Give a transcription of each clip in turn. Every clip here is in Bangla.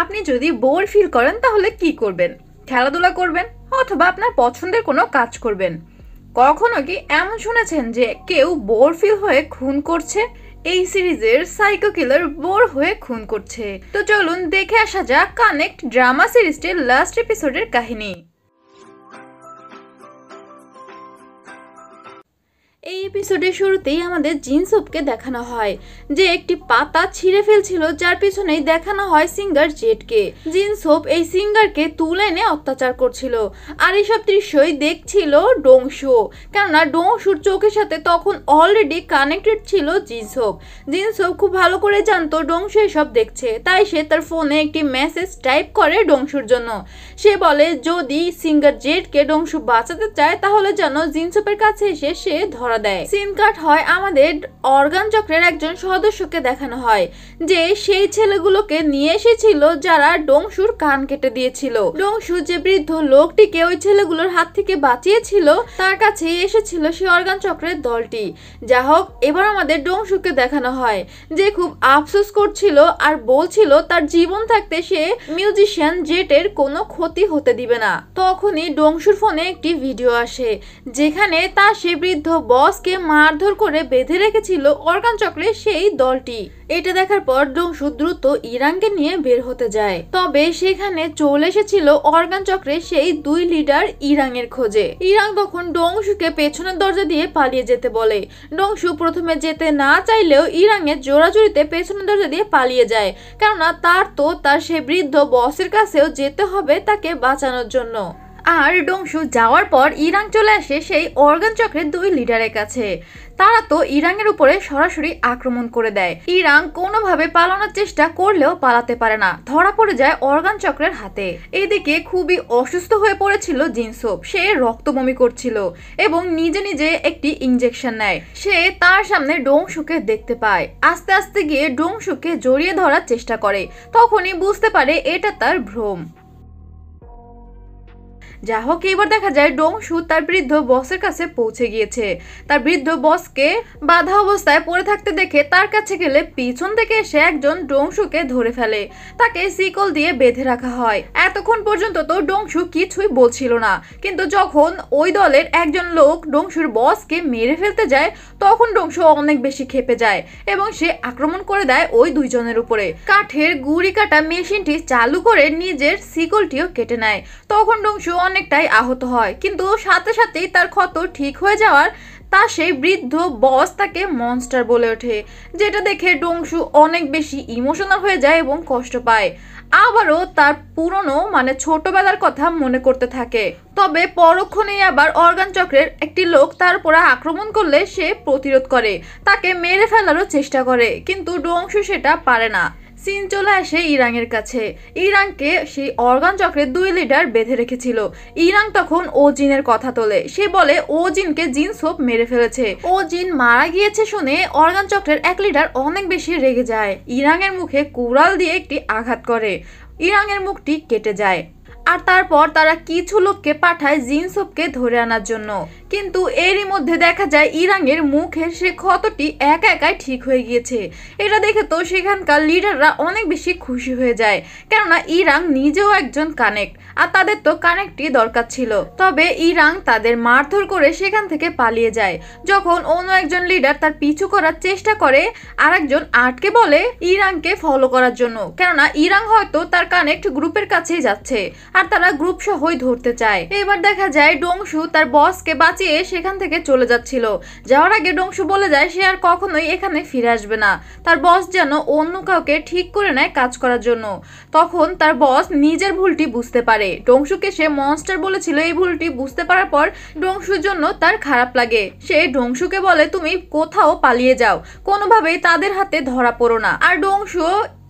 আপনি যদি বোর ফিল করেন তাহলে কি করবেন খেলাধুলা করবেন অথবা আপনার পছন্দের কোনো কাজ করবেন কখনো কি এমন শুনেছেন যে কেউ বোর ফিল হয়ে খুন করছে এই সিরিজের সাইকো কিলার বোর হয়ে খুন করছে তো চলুন দেখে আসা যাক কানেক্ট ড্রামা সিরিজটির লাস্ট এপিসোডের কাহিনী এই এপিসোডের শুরুতেই আমাদের জিনসুপকে দেখানো হয় যে একটি পাতা ছিঁড়ে ফেলছিল যার পিছনেই দেখানো হয় সিঙ্গার জেটকে জিনসুপ এই সিঙ্গারকে তুলে এনে অত্যাচার করছিল আর এইসব দৃশ্যই দেখছিল ডোংশো কেননা ডোংশুর চোখের সাথে তখন অলরেডি কানেক্টেড ছিল জিনসুপ জিনসুপ খুব ভালো করে জানতো ডোংশু এসব দেখছে তাই সে তার ফোনে একটি মেসেজ টাইপ করে ডোংশুর জন্য সে বলে যদি সিঙ্গার জেটকে ডোংশু বাঁচাতে চায় তাহলে যেন জিনসুপের কাছে এসে সে ধরা ধরা দেয় সিম কার্ড হয় আমাদের অর্গান চক্রের একজন সদস্যকে দেখানো হয় যে সেই ছেলেগুলোকে নিয়ে এসেছিল যারা ডংসুর কান কেটে দিয়েছিল ডংসু যে বৃদ্ধ লোকটিকে ওই ছেলেগুলোর হাত থেকে বাঁচিয়েছিল তার কাছে এসেছিল সেই অর্গান চক্রের দলটি যা হোক এবার আমাদের ডংসুকে দেখানো হয় যে খুব আফসোস করছিল আর বলছিল তার জীবন থাকতে সে মিউজিশিয়ান জেটের কোনো ক্ষতি হতে দিবে না তখনই ডংসুর ফোনে একটি ভিডিও আসে যেখানে তা সে বৃদ্ধ বল বসকে মারধর করে বেঁধে রেখেছিল অর্গান চক্রের সেই দলটি এটা দেখার পর ডংশু দ্রুত ইরানকে নিয়ে বের হতে যায় তবে সেখানে চলে এসেছিল অর্গান চক্রের সেই দুই লিডার ইরাংয়ের খোঁজে ইরাং তখন ডংশুকে পেছনের দরজা দিয়ে পালিয়ে যেতে বলে ডংশু প্রথমে যেতে না চাইলেও ইরাংয়ের জোরাজুরিতে পেছনের দরজা দিয়ে পালিয়ে যায় কেননা তার তো তার সে বৃদ্ধ বসের কাছেও যেতে হবে তাকে বাঁচানোর জন্য আর ডংশু যাওয়ার পর ইরান চলে আসে সেই অর্গান চক্রের দুই লিডারের কাছে তারা তো ইরানের উপরে সরাসরি আক্রমণ করে দেয় ইরান কোনোভাবে পালানোর চেষ্টা করলেও পালাতে পারে না ধরা পড়ে যায় অর্গান চক্রের হাতে এদিকে খুবই অসুস্থ হয়ে পড়েছিল জিনসোপ সে রক্ত বমি করছিল এবং নিজে নিজে একটি ইঞ্জেকশন নেয় সে তার সামনে ডোংসুকে দেখতে পায় আস্তে আস্তে গিয়ে ডোংসুকে জড়িয়ে ধরার চেষ্টা করে তখনই বুঝতে পারে এটা তার ভ্রম যা হোক এবার দেখা যায় ডোংশু তার বৃদ্ধ বসের কাছে পৌঁছে গিয়েছে তার বৃদ্ধ বসকে বাধা অবস্থায় পড়ে থাকতে দেখে তার কাছে গেলে পিছন থেকে এসে একজন ডোংশুকে ধরে ফেলে তাকে সিকল দিয়ে বেঁধে রাখা হয় এতক্ষণ পর্যন্ত তো ডোংশু কিছুই বলছিল না কিন্তু যখন ওই দলের একজন লোক ডোংশুর বসকে মেরে ফেলতে যায় তখন ডোংশু অনেক বেশি খেপে যায় এবং সে আক্রমণ করে দেয় ওই দুইজনের উপরে কাঠের গুড়ি কাটা মেশিনটি চালু করে নিজের সিকলটিও কেটে নেয় তখন ডোংশু অনেক অনেকটাই আহত হয় কিন্তু সাথে সাথেই তার ক্ষত ঠিক হয়ে যাওয়ার তা সেই বৃদ্ধ বস তাকে মনস্টার বলে ওঠে যেটা দেখে ডংশু অনেক বেশি ইমোশনাল হয়ে যায় এবং কষ্ট পায় আবারও তার পুরনো মানে ছোটবেলার কথা মনে করতে থাকে তবে পরক্ষণেই আবার অর্গান চক্রের একটি লোক তার উপরে আক্রমণ করলে সে প্রতিরোধ করে তাকে মেরে ফেলারও চেষ্টা করে কিন্তু ডংশু সেটা পারে না সিন চলে আসে ইরানের কাছে ইরানকে সেই অর্গান চক্রের দুই লিডার বেঁধে রেখেছিল ইরান তখন ও জিনের কথা তোলে সে বলে ও জিনকে জিন সোপ মেরে ফেলেছে ও জিন মারা গিয়েছে শুনে অর্গান চক্রের এক লিডার অনেক বেশি রেগে যায় ইরানের মুখে কুড়াল দিয়ে একটি আঘাত করে ইরানের মুখটি কেটে যায় আর তারপর তারা কিছু লোককে পাঠায় জিনসোপকে ধরে আনার জন্য কিন্তু এরই মধ্যে দেখা যায় ইরানের মুখের সে ক্ষতটি একা একাই ঠিক হয়ে গিয়েছে এটা দেখে তো সেখানকার লিডাররা অনেক বেশি খুশি হয়ে যায় কেননা ইরান নিজেও একজন কানেক্ট আর তাদের তো কানেক্টই দরকার ছিল তবে ইরান তাদের মারধর করে সেখান থেকে পালিয়ে যায় যখন অন্য একজন লিডার তার পিছু করার চেষ্টা করে আর একজন আটকে বলে ইরানকে ফলো করার জন্য কেননা ইরান হয়তো তার কানেক্ট গ্রুপের কাছেই যাচ্ছে আর তারা গ্রুপ সহই ধরতে চায় এবার দেখা যায় ডোংসু তার বসকে বাঁচিয়ে চেয়ে সেখান থেকে চলে যাচ্ছিল যাওয়ার আগে ডংশু বলে যায় সে আর কখনোই এখানে ফিরে আসবে না তার বস যেন অন্য কাউকে ঠিক করে নেয় কাজ করার জন্য তখন তার বস নিজের ভুলটি বুঝতে পারে ডংশুকে সে মনস্টার বলেছিল এই ভুলটি বুঝতে পারার পর ডংশুর জন্য তার খারাপ লাগে সে ডংশুকে বলে তুমি কোথাও পালিয়ে যাও কোনোভাবেই তাদের হাতে ধরা পড়ো না আর ডংশু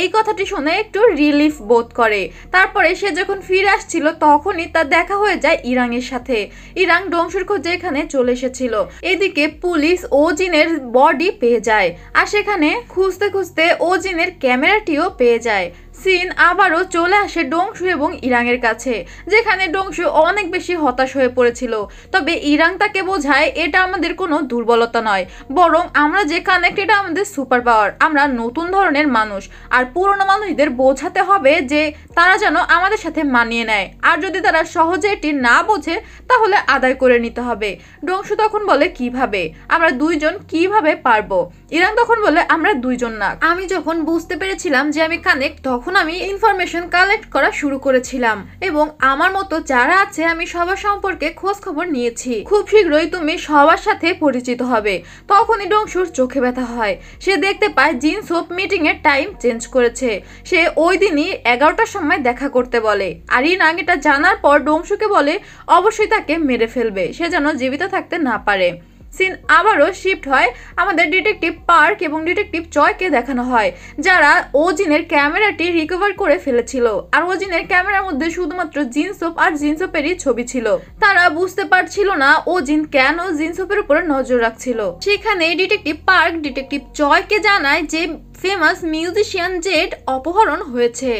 এই কথাটি শুনে একটু রিলিফ বোধ করে তারপরে সে যখন ফিরে আসছিল তখনই তার দেখা হয়ে যায় এর সাথে ইরাং ডংসুর খোঁজে এখানে চলে এসেছিল এদিকে পুলিশ ওজিনের বডি পেয়ে যায় আর সেখানে খুঁজতে খুঁজতে ওজিনের ক্যামেরাটিও পেয়ে যায় সিন আবারও চলে আসে ডংশু এবং ইরাংয়ের কাছে যেখানে ডংশু অনেক বেশি হতাশ হয়ে পড়েছিল তবে ইরাং তাকে বোঝায় এটা আমাদের কোনো দুর্বলতা নয় বরং আমরা যে কানেক্ট এটা আমাদের সুপার পাওয়ার আমরা নতুন ধরনের মানুষ আর পুরনো মানুষদের বোঝাতে হবে যে তারা যেন আমাদের সাথে মানিয়ে নেয় আর যদি তারা সহজে এটি না বোঝে তাহলে আদায় করে নিতে হবে ডংশু তখন বলে কিভাবে আমরা দুইজন কিভাবে পারবো ইরান তখন বলে আমরা দুইজন না আমি যখন বুঝতে পেরেছিলাম যে আমি কানেক্ট তখন আমি ইনফরমেশন কালেক্ট করা শুরু করেছিলাম এবং আমার মতো যারা আছে আমি সবার সম্পর্কে খোঁজ খবর নিয়েছি খুব শীঘ্রই তুমি সবার সাথে পরিচিত হবে তখনই ডংশুর চোখে ব্যথা হয় সে দেখতে পায় জিন সোপ মিটিং এর টাইম চেঞ্জ করেছে সে ওই দিনই এগারোটার সময় দেখা করতে বলে আর ইরাং এটা জানার পর ডংশুকে বলে অবশ্যই তাকে মেরে ফেলবে সে যেন জীবিত থাকতে না পারে সিন আবারও শিফট হয় আমাদের ডিটেকটিভ পার্ক এবং ডিটেকটিভ জয়কে দেখানো হয় যারা ওজিনের ক্যামেরাটি রিকভার করে ফেলেছিল আর ওজিনের ক্যামেরার মধ্যে শুধুমাত্র জিনসোপ আর জিনসোপেরই ছবি ছিল তারা বুঝতে পারছিল না ওজিন কেন জিনসোপের উপরে নজর রাখছিল সেখানে ডিটেকটিভ পার্ক ডিটেকটিভ জয়কে জানায় যে ফেমাস মিউজিশিয়ান জেট অপহরণ হয়েছে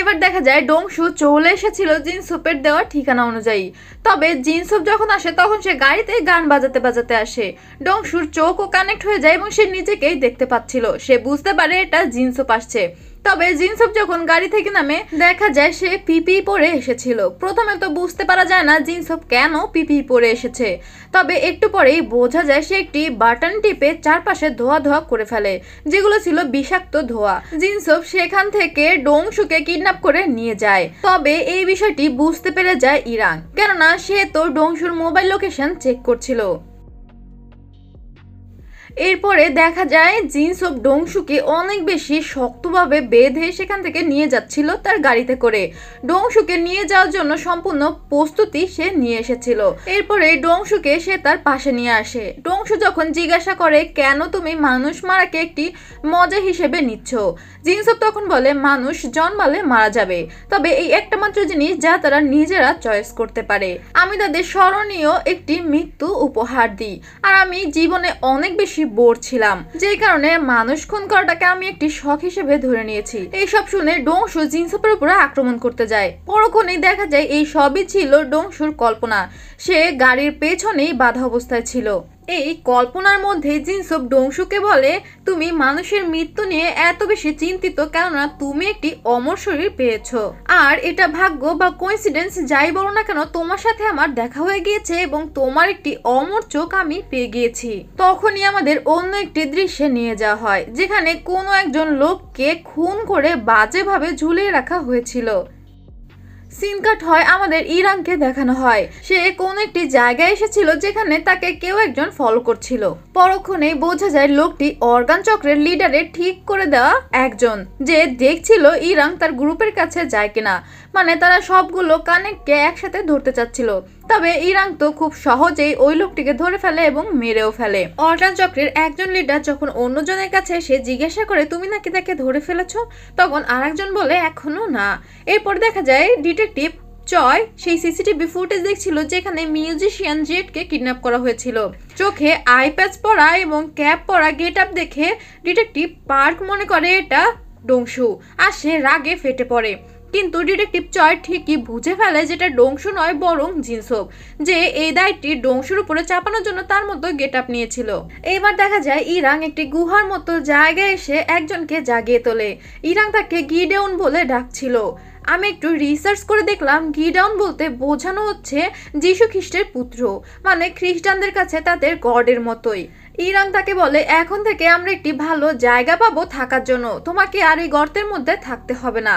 এবার দেখা যায় ডোংসু চলে এসেছিল জিনসুপের দেওয়া ঠিকানা অনুযায়ী তবে জিনসুপ যখন আসে তখন সে গাড়িতে গান বাজাতে বাজাতে আসে ডোংসুর চোখও কানেক্ট হয়ে যায় এবং সে নিজেকেই দেখতে পাচ্ছিল সে বুঝতে পারে এটা জিনসুপ আসছে তবে জিনসব যখন গাড়ি থেকে নামে দেখা যায় সে পিপি পরে এসেছিল প্রথমে তো বুঝতে পারা যায় না জিনসব কেন পিপি পরে এসেছে তবে একটু পরেই বোঝা যায় সে একটি বাটন টিপে চারপাশে ধোয়া ধোয়া করে ফেলে যেগুলো ছিল বিষাক্ত ধোয়া জিনসব সেখান থেকে ডোংশুকে কিডন্যাপ করে নিয়ে যায় তবে এই বিষয়টি বুঝতে পেরে যায় ইরাং কেননা সে তো ডোংশুর মোবাইল লোকেশন চেক করছিল এরপরে দেখা যায় জিন্স অফ ডোংসুকে অনেক বেশি শক্তভাবে বেঁধে সেখান থেকে নিয়ে যাচ্ছিল তার গাড়িতে করে ডোংসুকে নিয়ে যাওয়ার জন্য সম্পূর্ণ প্রস্তুতি সে নিয়ে এসেছিল এরপরে ডোংসুকে সে তার পাশে নিয়ে আসে ডোংসু যখন জিজ্ঞাসা করে কেন তুমি মানুষ মারাকে একটি মজা হিসেবে নিচ্ছ জিনসব তখন বলে মানুষ জন্মালে মারা যাবে তবে এই একটা মাত্র জিনিস যা তারা নিজেরা চয়েস করতে পারে আমি তাদের স্মরণীয় একটি মৃত্যু উপহার দিই আর আমি জীবনে অনেক বেশি বোর ছিলাম যে কারণে মানুষ খুন করাটাকে আমি একটি শখ হিসেবে ধরে নিয়েছি এইসব শুনে ডোংসু জিনসাপের উপরে আক্রমণ করতে যায় পরক্ষণেই দেখা যায় এই সবই ছিল ডোংসুর কল্পনা সে গাড়ির পেছনেই বাধা অবস্থায় ছিল এই কল্পনার মধ্যে জিনসব ডংশুকে বলে তুমি মানুষের মৃত্যু নিয়ে এত বেশি চিন্তিত কেননা তুমি একটি অমর শরীর পেয়েছ আর এটা ভাগ্য বা কোইন্সিডেন্স যাই বলো না কেন তোমার সাথে আমার দেখা হয়ে গিয়েছে এবং তোমার একটি অমর চোখ আমি পেয়ে গিয়েছি তখনই আমাদের অন্য একটি দৃশ্যে নিয়ে যাওয়া হয় যেখানে কোনো একজন লোককে খুন করে বাজেভাবে ঝুলিয়ে রাখা হয়েছিল সিন কাট হয় আমাদের ইরানকে দেখানো হয় সে কোন একটি জায়গায় এসেছিল যেখানে তাকে কেউ একজন ফলো করছিল পরক্ষণে বোঝা যায় লোকটি অর্গান চক্রের লিডারের ঠিক করে দেওয়া একজন যে দেখছিল ইরান তার গ্রুপের কাছে যায় কিনা মানে তারা সবগুলো কানেক্টকে একসাথে ধরতে চাচ্ছিল তবে ইরাং তো খুব সহজেই ওই লোকটিকে ধরে ফেলে এবং মেরেও ফেলে অল্টান চক্রের একজন লিডার যখন অন্যজনের কাছে সে জিজ্ঞাসা করে তুমি নাকি তাকে ধরে ফেলেছ তখন আরেকজন বলে এখনো না এরপর দেখা যায় ডিটেকটিভ চয় সেই সিসিটিভি ফুটেজ দেখছিল যেখানে মিউজিশিয়ান জেটকে কিডন্যাপ করা হয়েছিল চোখে আইপ্যাচ পরা এবং ক্যাপ পরা গেট আপ দেখে ডিটেকটিভ পার্ক মনে করে এটা ডংশু আর সে রাগে ফেটে পড়ে কিন্তু ডিটেকটিভ চয় ঠিকই বুঝে ফেলে যেটা ডোংশু নয় বরং হোক যে এই দায়টি ডোংশুর উপরে চাপানোর জন্য তার মতো গেট আপ নিয়েছিল এবার দেখা যায় ইরাং একটি গুহার মতো জায়গায় এসে একজনকে জাগিয়ে তোলে ইরাং তাকে গিডেউন বলে ডাকছিল আমি একটু রিসার্চ করে দেখলাম গিডাউন বলতে বোঝানো হচ্ছে যীশু খ্রিস্টের পুত্র মানে খ্রিস্টানদের কাছে তাদের গডের মতোই ইরাং তাকে বলে এখন থেকে আমরা একটি ভালো জায়গা পাবো থাকার জন্য তোমাকে আর এই গর্তের মধ্যে থাকতে হবে না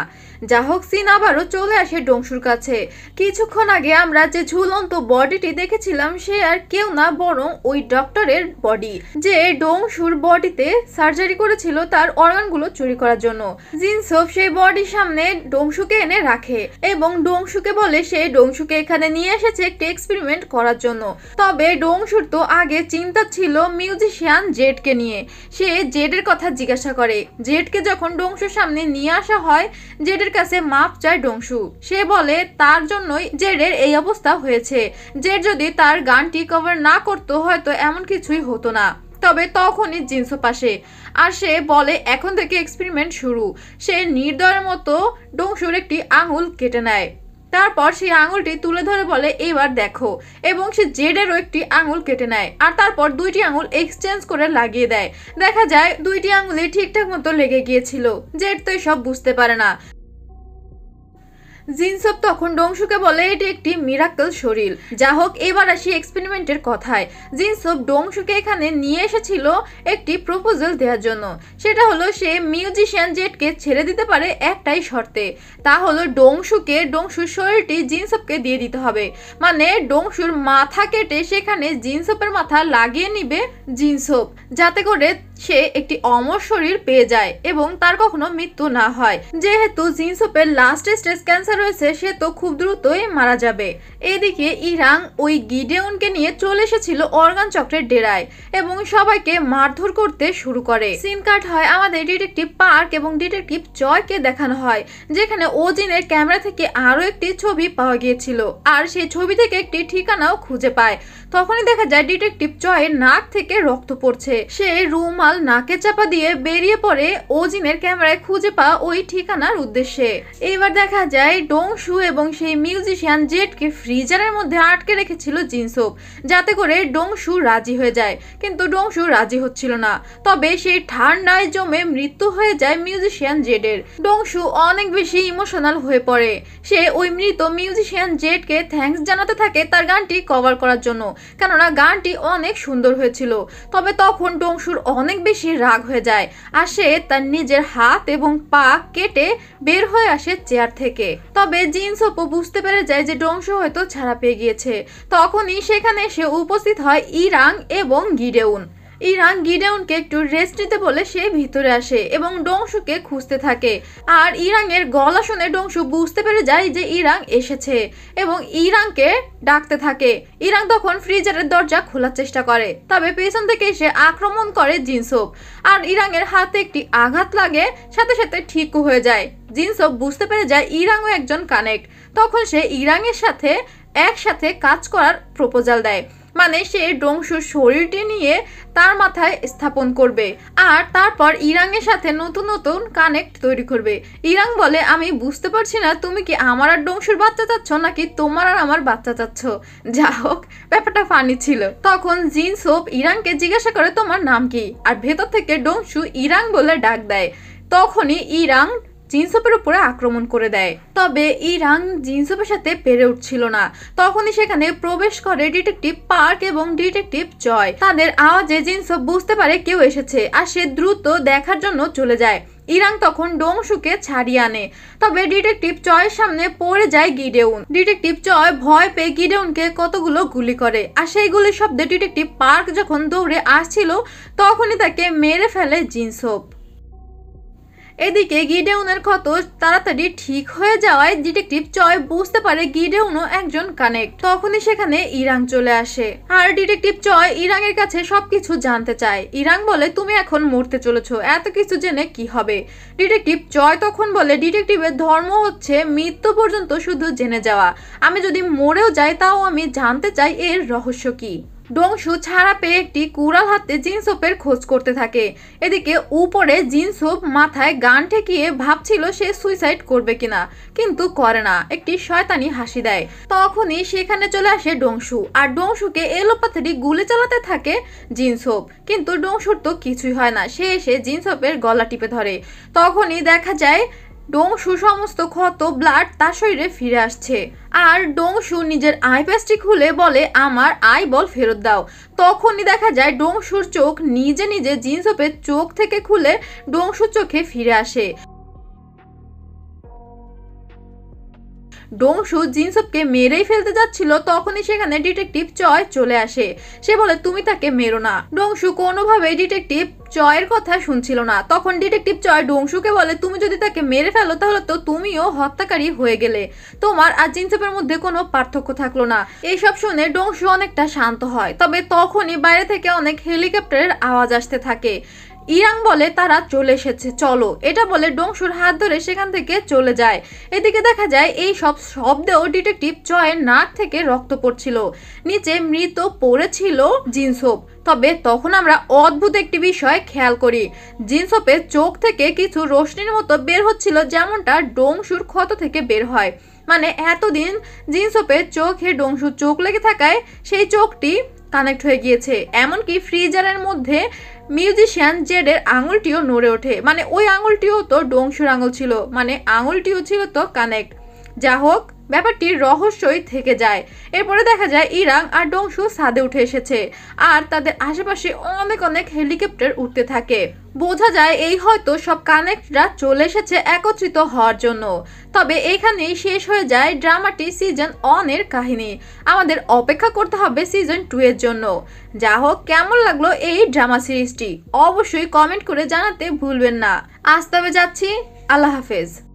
যা হোক সিন আবারও চলে আসে ডংসুর কাছে কিছুক্ষণ আগে আমরা যে ঝুলন্ত বডিটি দেখেছিলাম সে আর কেউ না বরং ওই ডক্টরের বডি যে ডংসুর বডিতে সার্জারি করেছিল তার অর্গানগুলো চুরি করার জন্য জিনসোফ সেই বডির সামনে ডংসুকে এনে রাখে এবং ডংসুকে বলে সে ডংসুকে এখানে নিয়ে এসেছে একটি এক্সপেরিমেন্ট করার জন্য তবে ডংসুর তো আগে চিন্তা ছিল মিউজিশিয়ান জেডকে নিয়ে সে জেডের কথা জিজ্ঞাসা করে জেডকে যখন ডংসুর সামনে নিয়ে আসা হয় জেডের জেডের কাছে মাফ চায় ডংশু সে বলে তার জন্যই জেডের এই অবস্থা হয়েছে জেড যদি তার গানটি কভার না করতো হয়তো এমন কিছুই হতো না তবে তখনই জিন্সও পাশে আর সে বলে এখন থেকে এক্সপেরিমেন্ট শুরু সে নির্দয়ের মতো ডংশুর একটি আঙুল কেটে নেয় তারপর সেই আঙুলটি তুলে ধরে বলে এবার দেখো এবং সে জেডেরও একটি আঙুল কেটে নেয় আর তারপর দুইটি আঙুল এক্সচেঞ্জ করে লাগিয়ে দেয় দেখা যায় দুইটি আঙুলই ঠিকঠাক মতো লেগে গিয়েছিল জেড তো এসব বুঝতে পারে না জিনসব তখন ডংশুকে বলে এটি একটি মিরাক্কেল শরীর যা হোক এবার আসি এক্সপেরিমেন্টের কথায় জিনসব ডংশুকে এখানে নিয়ে এসেছিল একটি প্রপোজাল দেওয়ার জন্য সেটা হলো সে মিউজিশিয়ান জেটকে ছেড়ে দিতে পারে একটাই শর্তে তা হলো ডংশুকে ডংশুর শরীরটি জিনসপকে দিয়ে দিতে হবে মানে ডংশুর মাথা কেটে সেখানে জিনসপের মাথা লাগিয়ে নিবে জিনসপ যাতে করে সে একটি অমর শরীর পেয়ে যায় এবং তার কখনো মৃত্যু না হয় যেহেতু জিনসুপের লাস্ট স্টেজ ক্যান্সার রয়েছে সে তো খুব দ্রুতই মারা যাবে এদিকে ইরাং ওই গিডেউনকে নিয়ে চলে এসেছিল অর্গান চক্রের ডেরায় এবং সবাইকে মারধর করতে শুরু করে সিন কাট হয় আমাদের ডিটেকটিভ পার্ক এবং ডিটেকটিভ জয়কে দেখানো হয় যেখানে ওজিনের ক্যামেরা থেকে আরও একটি ছবি পাওয়া গিয়েছিল আর সেই ছবি থেকে একটি ঠিকানাও খুঁজে পায় তখনই দেখা যায় ডিটেকটিভ জয়ের নাক থেকে রক্ত পড়ছে সে রুমা মাল নাকে চাপা দিয়ে বেরিয়ে পড়ে ওজিনের ক্যামেরায় খুঁজে পাওয়া ওই ঠিকানার উদ্দেশ্যে এইবার দেখা যায় ডোংশু এবং সেই মিউজিশিয়ান জেটকে ফ্রিজারের মধ্যে আটকে রেখেছিল জিনসোপ যাতে করে ডোংশু রাজি হয়ে যায় কিন্তু ডোংশু রাজি হচ্ছিল না তবে সেই ঠান্ডায় জমে মৃত্যু হয়ে যায় মিউজিশিয়ান জেডের ডোংশু অনেক বেশি ইমোশনাল হয়ে পড়ে সে ওই মৃত মিউজিশিয়ান জেডকে থ্যাঙ্কস জানাতে থাকে তার গানটি কভার করার জন্য কেননা গানটি অনেক সুন্দর হয়েছিল তবে তখন ডোংশুর অনেক বেশি রাগ হয়ে যায় আর সে তার নিজের হাত এবং পা কেটে বের হয়ে আসে চেয়ার থেকে তবে জিন্স অপু বুঝতে পেরে যায় যে ডংশু হয়তো ছাড়া পেয়ে গিয়েছে তখনই সেখানে সে উপস্থিত হয় ইরাং এবং গিরেউন ইরান গিডেউনকে একটু রেস্ট নিতে বলে সে ভিতরে আসে এবং ডংশুকে খুঁজতে থাকে আর ইরাঙের গলা শুনে ডংশু বুঝতে পেরে যায় যে ইরাং এসেছে এবং ইরাংকে ডাকতে থাকে ইরাং তখন ফ্রিজারের দরজা খোলার চেষ্টা করে তবে পেছন থেকে এসে আক্রমণ করে জিনসোপ আর ইরাঙের হাতে একটি আঘাত লাগে সাথে সাথে ঠিক হয়ে যায় জিনসোপ বুঝতে পেরে যায় ইরাংও একজন কানেক্ট তখন সে ইরাঙের সাথে একসাথে কাজ করার প্রপোজাল দেয় মানে সে ডংশুর শরীরটি নিয়ে তার মাথায় স্থাপন করবে আর তারপর ইরাংয়ের সাথে নতুন নতুন কানেক্ট তৈরি করবে ইরাং বলে আমি বুঝতে পারছি না তুমি কি আমার আর ডংশুর বাচ্চা চাচ্ছ নাকি তোমার আর আমার বাচ্চা চাচ্ছ যা হোক ব্যাপারটা ফানি ছিল তখন জিন সোপ ইরাংকে জিজ্ঞাসা করে তোমার নাম কি আর ভেতর থেকে ডংশু ইরাং বলে ডাক দেয় তখনই ইরাং জিনসপের উপরে আক্রমণ করে দেয় তবে ইরাং জিনসপের সাথে পেরে উঠছিল না তখনই সেখানে প্রবেশ করে ডিটেকটিভ পার্ক এবং ডিটেকটিভ জয় তাদের আওয়াজে জিনসপ বুঝতে পারে কেউ এসেছে আর সে দ্রুত দেখার জন্য চলে যায় ইরাং তখন ডোংসুকে ছাড়িয়ে আনে তবে ডিটেকটিভ চয়ের সামনে পড়ে যায় গিডেউন ডিটেকটিভ চয় ভয় পেয়ে গিডেউনকে কতগুলো গুলি করে আর সেই গুলির শব্দে ডিটেকটিভ পার্ক যখন দৌড়ে আসছিল তখনই তাকে মেরে ফেলে জিনসোপ এদিকে গিডেউনের ক্ষত তাড়াতাড়ি ঠিক হয়ে যাওয়ায় ডিটেকটিভ চয় বুঝতে পারে গিডেউনও একজন কানেক্ট তখনই সেখানে ইরাং চলে আসে আর ডিটেকটিভ চয় এর কাছে সবকিছু জানতে চায় ইরাং বলে তুমি এখন মরতে চলেছো এত কিছু জেনে কি হবে ডিটেকটিভ চয় তখন বলে ডিটেকটিভের ধর্ম হচ্ছে মৃত্যু পর্যন্ত শুধু জেনে যাওয়া আমি যদি মরেও যাই তাও আমি জানতে চাই এর রহস্য কী ডংশু ছাড়া পেয়ে একটি কুড়াল হাতে জিনসোপের খোঁজ করতে থাকে এদিকে উপরে জিনসোপ মাথায় গান ঠেকিয়ে ভাবছিল সে সুইসাইড করবে কিনা কিন্তু করে না একটি শয়তানি হাসি দেয় তখনই সেখানে চলে আসে ডংশু আর ডংশুকে এলোপাথারি গুলে চালাতে থাকে জিনসোপ কিন্তু ডংশুর তো কিছুই হয় না সে এসে জিনসোপের গলা টিপে ধরে তখনই দেখা যায় ডোংশু সমস্ত ক্ষত ব্লাড তার শরীরে ফিরে আসছে আর ডোংশু নিজের আই খুলে বলে আমার আই বল ফেরত দাও তখনই দেখা যায় ডোংশুর চোখ নিজে নিজে জিন্স চোখ থেকে খুলে ডোংশুর চোখে ফিরে আসে ডোংশু জিনসপকে মেরেই ফেলতে যাচ্ছিল তখনই সেখানে ডিটেকটিভ চয় চলে আসে সে বলে তুমি তাকে মেরো না ডোংশু কোনোভাবেই ডিটেকটিভ চয়ের কথা শুনছিল না তখন ডিটেকটিভ চয় ডোংশুকে বলে তুমি যদি তাকে মেরে ফেলো তাহলে তো তুমিও হত্যাকারী হয়ে গেলে তোমার আর জিনসপের মধ্যে কোনো পার্থক্য থাকলো না এইসব শুনে ডোংশু অনেকটা শান্ত হয় তবে তখনই বাইরে থেকে অনেক হেলিকপ্টারের আওয়াজ আসতে থাকে ইরাং বলে তারা চলে এসেছে চলো এটা বলে ডংশুর হাত ধরে সেখান থেকে চলে যায় এদিকে দেখা যায় এই সব শব্দেও ডিটেকটিভ জয়ের নাক থেকে রক্ত পড়ছিল নিচে মৃত পড়েছিল জিনসোপ তবে তখন আমরা অদ্ভুত একটি বিষয় খেয়াল করি জিনসোপের চোখ থেকে কিছু রশ্মির মতো বের হচ্ছিল যেমনটা ডংশুর ক্ষত থেকে বের হয় মানে এতদিন জিনসোপের চোখে ডংশুর চোখ লেগে থাকায় সেই চোখটি কানেক্ট হয়ে গিয়েছে এমনকি ফ্রিজারের মধ্যে মিউজিশিয়ান জেডের আঙুলটিও নড়ে ওঠে মানে ওই আঙুলটিও তো ডোংসুর আঙুল ছিল মানে আঙুলটিও ছিল তো কানেক্ট যা হোক ব্যাপারটি রহস্যই থেকে যায় এরপরে দেখা যায় ইরাং আর ডংশু ছাদে উঠে এসেছে আর তাদের আশেপাশে অনেক অনেক হেলিকপ্টার উঠতে থাকে বোঝা যায় এই হয়তো সব কানেক্টরা চলে এসেছে একত্রিত হওয়ার জন্য তবে এখানেই শেষ হয়ে যায় ড্রামাটি সিজন এর কাহিনী আমাদের অপেক্ষা করতে হবে সিজন টু এর জন্য যা হোক কেমন লাগলো এই ড্রামা সিরিজটি অবশ্যই কমেন্ট করে জানাতে ভুলবেন না আজ তবে যাচ্ছি আল্লাহ হাফেজ